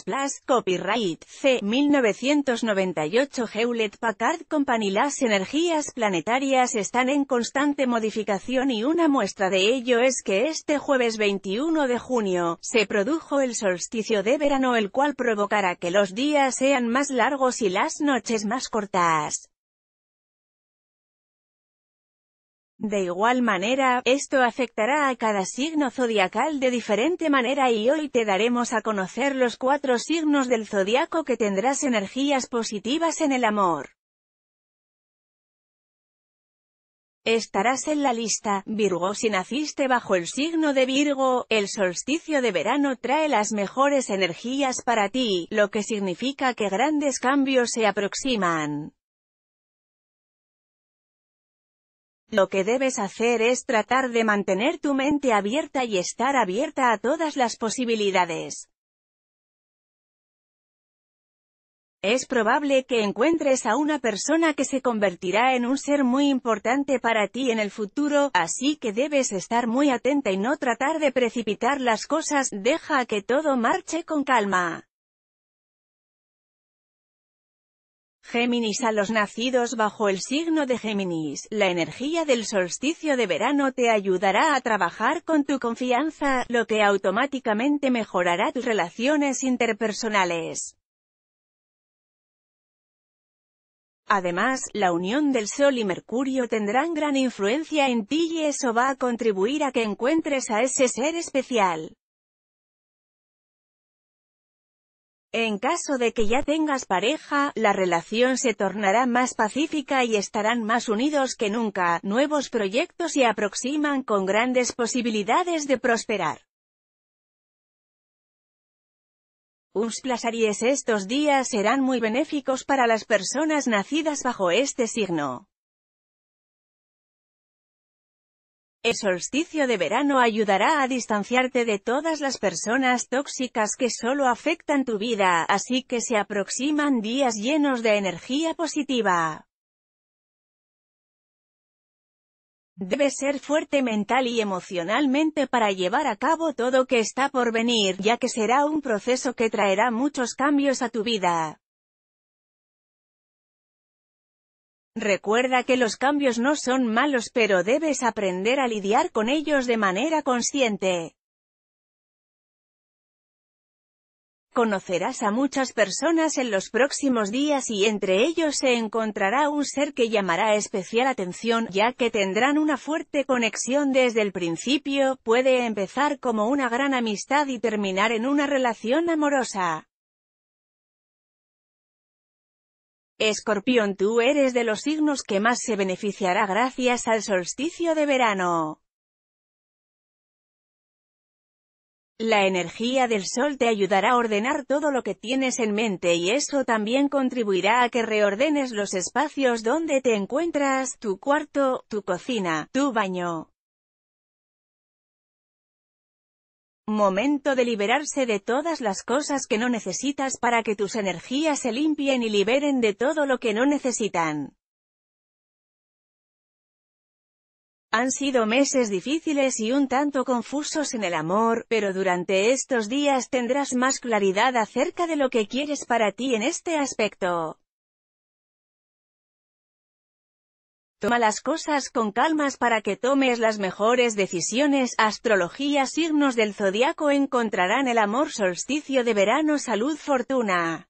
Plus Copyright, C. 1998 Hewlett Packard Company Las energías planetarias están en constante modificación y una muestra de ello es que este jueves 21 de junio, se produjo el solsticio de verano el cual provocará que los días sean más largos y las noches más cortas. De igual manera, esto afectará a cada signo zodiacal de diferente manera y hoy te daremos a conocer los cuatro signos del zodiaco que tendrás energías positivas en el amor. Estarás en la lista, Virgo si naciste bajo el signo de Virgo, el solsticio de verano trae las mejores energías para ti, lo que significa que grandes cambios se aproximan. Lo que debes hacer es tratar de mantener tu mente abierta y estar abierta a todas las posibilidades. Es probable que encuentres a una persona que se convertirá en un ser muy importante para ti en el futuro, así que debes estar muy atenta y no tratar de precipitar las cosas, deja que todo marche con calma. Géminis a los nacidos bajo el signo de Géminis, la energía del solsticio de verano te ayudará a trabajar con tu confianza, lo que automáticamente mejorará tus relaciones interpersonales. Además, la unión del Sol y Mercurio tendrán gran influencia en ti y eso va a contribuir a que encuentres a ese ser especial. En caso de que ya tengas pareja, la relación se tornará más pacífica y estarán más unidos que nunca, nuevos proyectos se aproximan con grandes posibilidades de prosperar. Uns Aries estos días serán muy benéficos para las personas nacidas bajo este signo. El solsticio de verano ayudará a distanciarte de todas las personas tóxicas que solo afectan tu vida, así que se aproximan días llenos de energía positiva. Debes ser fuerte mental y emocionalmente para llevar a cabo todo que está por venir, ya que será un proceso que traerá muchos cambios a tu vida. Recuerda que los cambios no son malos pero debes aprender a lidiar con ellos de manera consciente. Conocerás a muchas personas en los próximos días y entre ellos se encontrará un ser que llamará especial atención, ya que tendrán una fuerte conexión desde el principio, puede empezar como una gran amistad y terminar en una relación amorosa. Escorpión tú eres de los signos que más se beneficiará gracias al solsticio de verano. La energía del sol te ayudará a ordenar todo lo que tienes en mente y eso también contribuirá a que reordenes los espacios donde te encuentras, tu cuarto, tu cocina, tu baño. Momento de liberarse de todas las cosas que no necesitas para que tus energías se limpien y liberen de todo lo que no necesitan. Han sido meses difíciles y un tanto confusos en el amor, pero durante estos días tendrás más claridad acerca de lo que quieres para ti en este aspecto. Toma las cosas con calmas para que tomes las mejores decisiones. Astrología Signos del zodiaco encontrarán el amor solsticio de verano Salud Fortuna